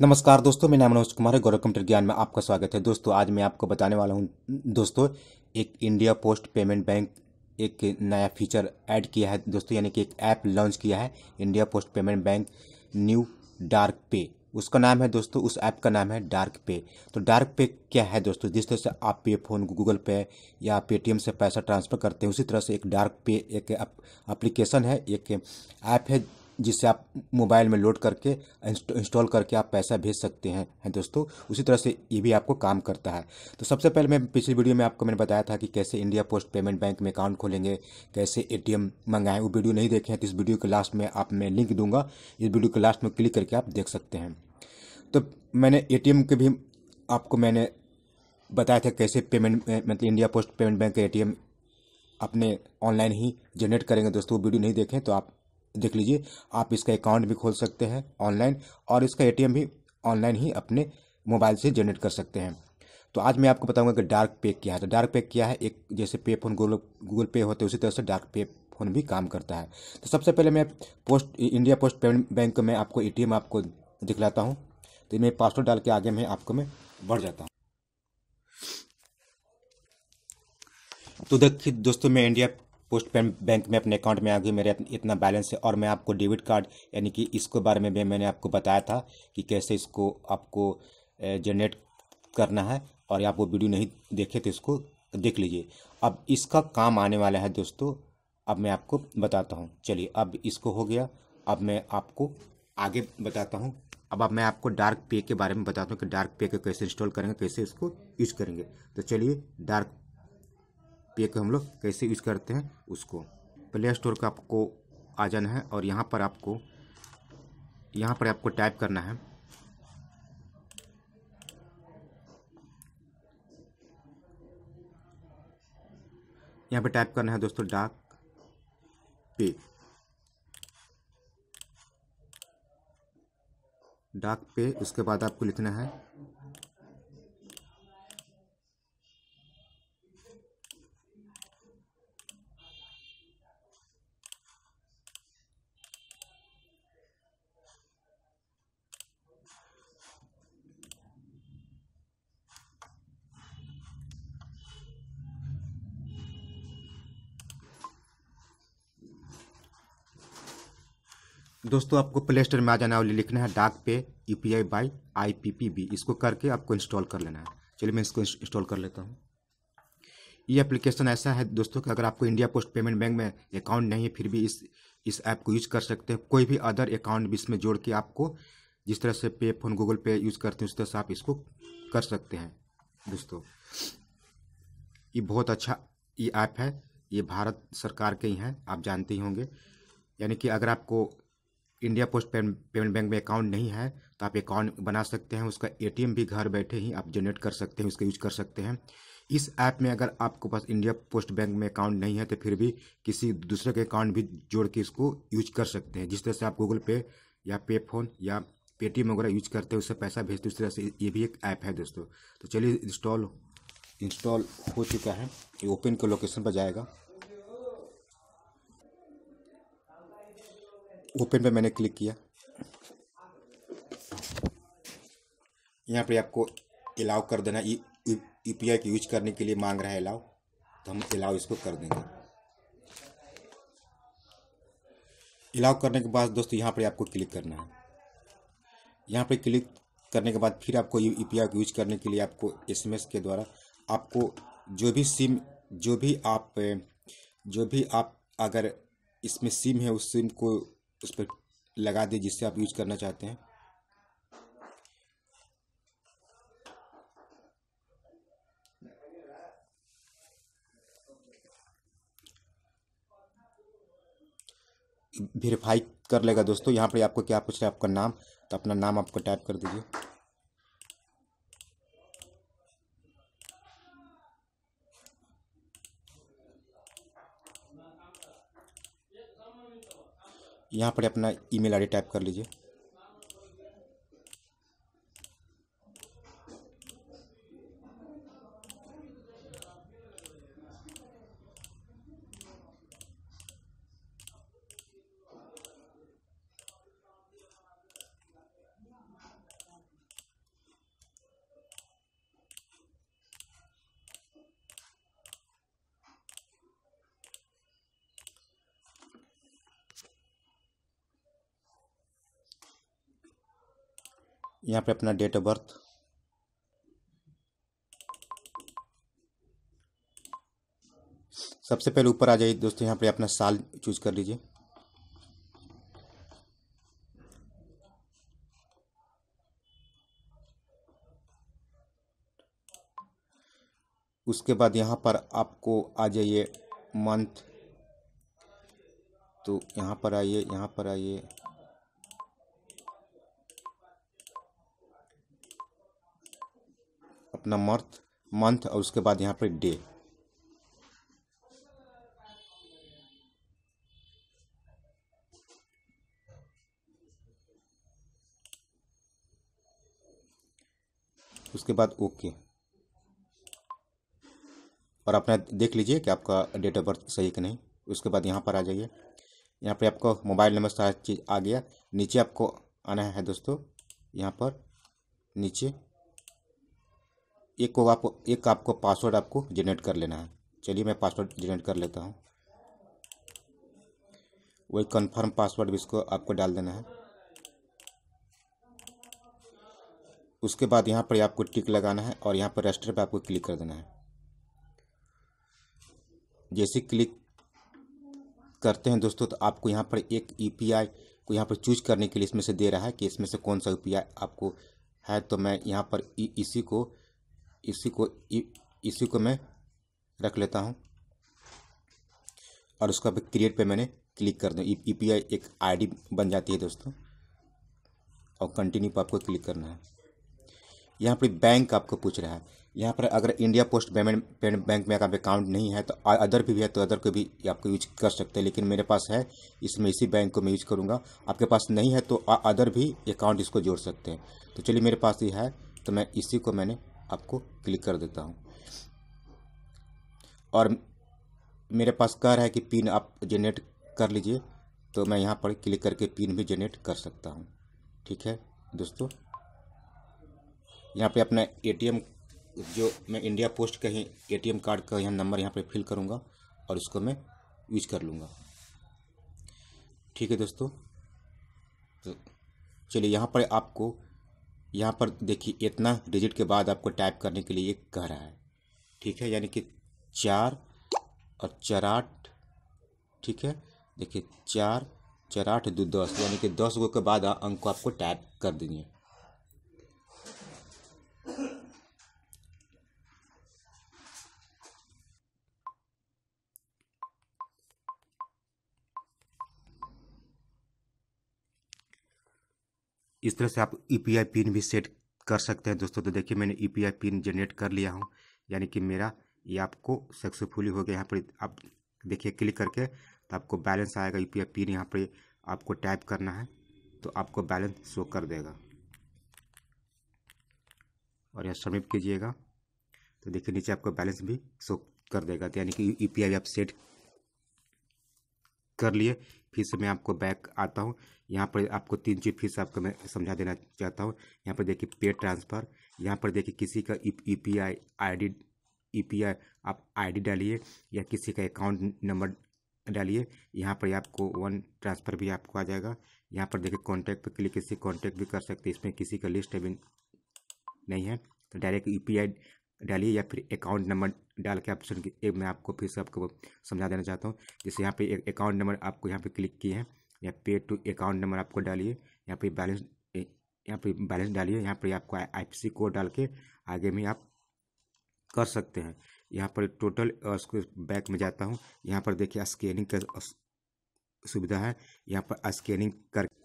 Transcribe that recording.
नमस्कार दोस्तों मेरा नाम मनोज कुमार है गौरव कंप्यूटर ज्ञान में आपका स्वागत है दोस्तों आज मैं आपको बताने वाला हूँ दोस्तों एक इंडिया पोस्ट पेमेंट बैंक एक नया फीचर ऐड किया है दोस्तों यानी कि एक ऐप लॉन्च किया है India post payment bank new DakPay उसका नाम है दोस्तों उस ऐप का नाम है डार्क पे तो डार्क पे क्या है दोस्तों जिस तरह से आप पे फोन गूगल पे या पेटीएम से पैसा ट्रांसफ़र करते हैं उसी तरह से एक डार्क पे एक अप्लीकेशन है एक ऐप है जिससे आप मोबाइल में लोड करके इंस्टॉल करके आप पैसा भेज सकते हैं है दोस्तों उसी तरह से ये भी आपको काम करता है तो सबसे पहले मैं पिछली वीडियो में आपको मैंने बताया था कि कैसे इंडिया पोस्ट पेमेंट बैंक में अकाउंट खोलेंगे कैसे ए टी मंगाएं वो वीडियो नहीं देखे हैं तो इस वीडियो के लास्ट में आप मैं लिंक दूंगा इस वीडियो के लास्ट में क्लिक करके आप देख सकते हैं तो मैंने ए के भी आपको मैंने बताया था कैसे पेमेंट मतलब इंडिया पोस्ट पेमेंट बैंक के ए अपने ऑनलाइन ही जनरेट करेंगे दोस्तों वो वीडियो नहीं देखें तो आप देख लीजिए आप इसका अकाउंट भी खोल सकते हैं ऑनलाइन और इसका एटीएम भी ऑनलाइन ही अपने मोबाइल से जनरेट कर सकते हैं तो आज मैं आपको बताऊंगा कि डार्क पे क्या है तो डार्क पे क्या है एक जैसे पे फोन गूगल गूगल पे होते हैं उसी तरह से डार्क पे फोन भी काम करता है तो सबसे पहले मैं post India post payment bank में आपको ए आपको दिखलाता हूँ तो मैं पासवर्ड डाल के आगे में आपको मैं बढ़ जाता हूँ तो देखिए दोस्तों मैं इंडिया पोस्ट पेमेंट बैंक में अपने अकाउंट में आ गई मेरे इतना बैलेंस है और मैं आपको डेबिट कार्ड यानी कि इसके बारे में भी मैंने आपको बताया था कि कैसे इसको आपको जनरेट करना है और आप वो वीडियो नहीं देखे तो इसको देख लीजिए अब इसका काम आने वाला है दोस्तों अब मैं आपको बताता हूँ चलिए अब इसको हो गया अब मैं आपको आगे बताता हूँ अब अब मैं आपको डार्क पे के बारे में बताता हूँ कि डार्क पे को कैसे इंस्टॉल करेंगे कैसे इसको यूज करेंगे तो चलिए डार्क पे को हम लोग कैसे यूज करते हैं उसको प्ले स्टोर का आपको आ जाना है और यहाँ पर आपको यहाँ पर आपको टाइप करना है यहाँ पर टाइप करना है दोस्तों डाक पे डाक पे उसके बाद आपको लिखना है दोस्तों आपको प्ले स्टोर में आ जाना है लिखना है DakPay U P I by I P P B इसको करके आपको इंस्टॉल कर लेना है चलिए मैं इसको इंस्टॉल कर लेता हूँ ये एप्लीकेशन ऐसा है दोस्तों कि अगर आपको इंडिया पोस्ट पेमेंट बैंक में अकाउंट नहीं है फिर भी इस इस ऐप को यूज कर सकते हैं कोई भी अदर अकाउंट भी इसमें जोड़ के आपको जिस तरह से पे फोन गूगल पे यूज़ करते हैं उस तरह से आप इसको कर सकते हैं दोस्तों ये बहुत अच्छा ये ऐप है ये भारत सरकार के ही हैं आप जानते ही होंगे यानी कि अगर आपको इंडिया पोस्ट पेमेंट बैंक में अकाउंट नहीं है तो आप अकाउंट बना सकते हैं उसका एटीएम भी घर बैठे ही आप जनरेट कर सकते हैं उसका यूज कर सकते हैं इस ऐप में अगर आपके पास इंडिया पोस्ट बैंक में अकाउंट नहीं है तो फिर भी किसी दूसरे के अकाउंट भी जोड़ के इसको यूज कर सकते हैं जिस तरह से आप गूगल पे या पे फोन या पेटीएम वगैरह यूज करते हैं उससे पैसा भेजते उस तरह से ये भी एक ऐप है दोस्तों तो चलिए इंस्टॉल इंस्टॉल हो चुका है ये ओपन के लोकेशन पर जाएगा ओपन पे मैंने क्लिक किया यहाँ पे आपको अलाउ कर देना यू पी आई यूज करने के लिए मांग रहा है अलाउ तो हम अलाउ इसको कर देंगे अलाउ करने के बाद दोस्तों यहाँ पर आपको क्लिक करना है यहाँ पर क्लिक करने के बाद फिर आपको यू पी आई यूज करने के लिए आपको एस एम एस के द्वारा आपको जो भी सिम जो भी आप जो भी आप अगर इसमें सिम है उस सिम को उस पर लगा दें जिससे आप यूज करना चाहते हैं वेरीफाई कर लेगा दोस्तों यहाँ पर आपको क्या पूछ रहा है आपका नाम तो अपना नाम आपको टाइप कर दीजिए यहाँ पर अपना ईमेल आईडी टाइप कर लीजिए यहाँ पे अपना डेट ऑफ बर्थ सबसे पहले ऊपर आ जाइए दोस्तों यहाँ पे अपना साल चूज कर लीजिए उसके बाद यहाँ पर आपको आ जाइए मंथ तो यहाँ पर आइए यहाँ पर आइए अपना मर्थ मंथ और उसके बाद यहाँ पर डे उसके बाद ओके और अपना देख लीजिए कि आपका डेट ऑफ बर्थ सही कि नहीं उसके बाद यहाँ पर आ जाइए यहाँ पर आपको मोबाइल नंबर सारा चीज़ आ गया नीचे आपको आना है दोस्तों यहाँ पर नीचे एक को आप एक आपको पासवर्ड आपको जनरेट कर लेना है चलिए मैं पासवर्ड जनरेट कर लेता हूँ वही कंफर्म पासवर्ड भी इसको आपको डाल देना है उसके बाद यहाँ पर आपको टिक लगाना है और यहाँ पर रजिस्टर पर आपको क्लिक कर देना है जैसे क्लिक करते हैं दोस्तों तो आपको यहाँ पर एक यूपीआई e को यहाँ पर चूज करने के लिए इसमें से दे रहा है कि इसमें से कौन सा यूपीआई e आपको है तो मैं यहाँ पर e, इसी को इसी को इ, इसी को मैं रख लेता हूँ और उसका क्रिएट पे मैंने क्लिक कर दूँ ई पी आई एक आईडी बन जाती है दोस्तों और कंटिन्यू पर आपको क्लिक करना है यहाँ पर बैंक आपको पूछ रहा है यहाँ पर अगर India post payment payment bank में आप अकाउंट नहीं है तो अदर भी, भी है तो अदर को भी आपको यूज कर सकते हैं लेकिन मेरे पास है इसमें इसी बैंक को मैं यूज करूँगा आपके पास नहीं है तो अदर भी अकाउंट इसको जोड़ सकते हैं तो चलिए मेरे पास ये है तो मैं इसी को मैंने आपको क्लिक कर देता हूँ और मेरे पास कह रहा है कि पिन आप जनरेट कर लीजिए तो मैं यहाँ पर क्लिक करके पिन भी जनरेट कर सकता हूँ ठीक है दोस्तों यहाँ पे अपना एटीएम जो मैं इंडिया पोस्ट का ही ए कार्ड का यहाँ नंबर यहाँ पे फिल करूँगा और उसको मैं यूज कर लूँगा ठीक है दोस्तों तो चलिए यहाँ पर आपको यहाँ पर देखिए इतना डिजिट के बाद आपको टाइप करने के लिए कह रहा है ठीक है यानी कि चार और चराट ठीक है देखिए चार चराठ दो दस यानी कि दस गो के बाद अंक को आपको टाइप कर देंगे इस तरह से आप ई e पिन भी सेट कर सकते हैं दोस्तों तो देखिए मैंने ई पिन जनरेट कर लिया हूँ यानी कि मेरा ये आपको सक्सेसफुली हो गया यहाँ पर आप देखिए क्लिक करके तो आपको बैलेंस आएगा यू e पिन यहाँ पर आपको टाइप करना है तो आपको बैलेंस शो कर देगा और यहाँ सबमिट कीजिएगा तो देखिए नीचे आपको बैलेंस भी शो कर देगा तो यानी कि यू e आप सेट कर लिए फिर से मैं आपको बैक आता हूँ यहाँ पर आपको तीन चीज़ फिर से आपको मैं समझा देना चाहता हूँ यहाँ पर देखिए पे ट्रांसफ़र यहाँ पर देखिए किसी का U P I I D P I आप डी डालिए या किसी का अकाउंट नंबर डालिए यहाँ पर आपको वन ट्रांसफ़र भी आपको आ जाएगा यहाँ पर देखिए कॉन्टैक्ट पर क्लिक किसी कॉन्टैक्ट भी कर सकते हैं इसमें किसी का लिस्ट अभी नहीं है तो डायरेक्ट यू पी आई डालिए या फिर अकाउंट नंबर डाल के ऑप्शन एक मैं आपको फिर से आपको समझा देना चाहता हूँ जैसे यहाँ पे अकाउंट नंबर आपको यहाँ पे क्लिक किए हैं या पे टू अकाउंट नंबर आपको डालिए यहाँ पे बैलेंस यहाँ पे बैलेंस डालिए यहाँ पर आपको आई कोड डाल के आगे में आप कर सकते हैं यहाँ पर टोटल उसको बैक में जाता हूँ यहाँ पर देखिए स्कैनिंग का सुविधा है यहाँ पर स्कैनिंग कर